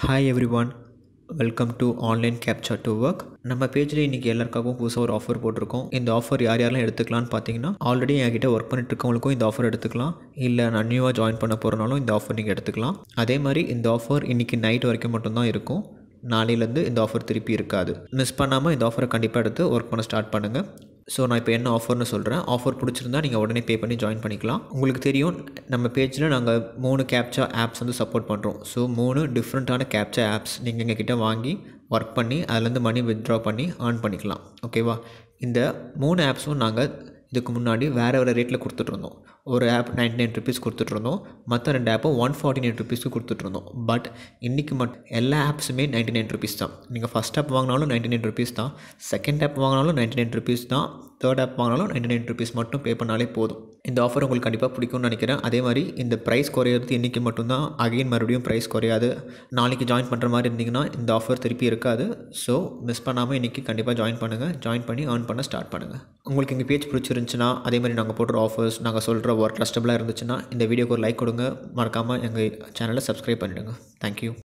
hi everyone welcome to online captcha to work நம்ம பேஜில் இன்றைக்கி எல்லாருக்காகவும் புதுசாக ஒரு ஆஃபர் போட்டிருக்கோம் இந்த ஆஃபர் யார் யாரெல்லாம் எடுத்துக்கலாம்னு பார்த்தீங்கன்னா ஆல்ரெடி என்கிட்ட ஒர்க் பண்ணிட்டுருக்கவங்களுக்கும் இருக்கவங்களுக்கும் இந்த ஆஃபர் எடுத்துக்கலாம் இல்லை நான் நியூவாக ஜாயின் பண்ண போகிறனாலும் இந்த ஆஃபர் நீங்கள் எடுத்துக்கலாம் அதே மாதிரி இந்த ஆஃபர் இன்றைக்கி நைட் வரைக்கும் மட்டும்தான் இருக்கும் நாளையிலேருந்து இந்த ஆஃபர் திருப்பி இருக்காது மிஸ் பண்ணாமல் இந்த ஆஃபரை கண்டிப்பாக எடுத்து ஒர்க் பண்ண ஸ்டார்ட் பண்ணுங்கள் ஸோ நான் இப்போ என்ன ஆஃபர்னு சொல்கிறேன் ஆஃபர் பிடிச்சிருந்தா நீங்கள் உடனே பே பண்ணி ஜாயின் பண்ணிக்கலாம் உங்களுக்கு தெரியும் நம்ம பேஜில் நாங்கள் மூணு கேப்சா ஆப்ஸ் வந்து சப்போர்ட் பண்ணுறோம் ஸோ மூணு டிஃப்ரெண்ட்டான கேப்சா ஆப்ஸ் நீங்கள் எங்கள் கிட்டே வாங்கி ஒர்க் பண்ணி அதுலேருந்து மணி வித்ட்ரா பண்ணி ஏர்ன் பண்ணிக்கலாம் ஓகேவா இந்த மூணு ஆப்ஸும் நாங்கள் இதுக்கு முன்னாடி வேறு வேறு ரேட்டில் கொடுத்துட்ருந்தோம் ஒரு ஆப் நைன்டி நைன் ருபீஸ் கொடுத்துட்ருந்தோம் மற்ற ரெண்டு ஆப்பும் ஒன் ஃபார்ட்டி நைன் ருபீஸ்க்கு கொடுத்துட்ருந்தோம் பட் இன்றைக்கி மட் எல்லா ஆப்ஸுமே நைன்டி நைன் ருபீஸ் தான் நீங்கள் ஃபஸ்ட் ஆப் வாங்கினாலும் நைன்டி நைன் ருபீஸ் தான் செகண்ட் ஆப் வாங்கினாலும் நைன்டி நைன் ருபீஸ் தான் தேர்ட் ஆப் வாங்கினாலும் நைன்டி நைன் ருபீஸ் மட்டும் பே பண்ணாலே போதும் இந்த ஆஃபர் உங்களுக்கு கண்டிப்பாக பிடிக்கும்னு நினைக்கிறேன் அதே மாதிரி இந்த ப்ரைஸ் குறையிறது இன்றைக்கி மட்டும்தான் அகெயின் மறுபடியும் ப்ரைஸ் குறையாது நாளைக்கு ஜாயின் பண்ணுற மாதிரி இருந்திங்கன்னா இந்த ஆஃபர் திருப்பி இருக்காது ஸோ மிஸ் பண்ணாமல் இன்றைக்கி கண்டிப்பாக ஜாயின் பண்ணுங்கள் ஜாயின் பண்ணி ஏர்ன் பண்ண ஸ்டார்ட் பண்ணுங்கள் உங்களுக்கு எங்கள் பேஜ் பிடிச்சிருந்துச்சுன்னா அதே மாதிரி நாங்கள் போடுற ஆஃபர்ஸ் நாங்கள் சொல்கிற ஒர்க் ட்ரஸ்டபுளாக இருந்துச்சுன்னா இந்த வீடியோக்கு ஒரு லைக் கொடுங்க மறக்காமல் எங்கள் சேனலை சப்ஸ்கிரைப் பண்ணிவிடுங்க தேங்க்யூ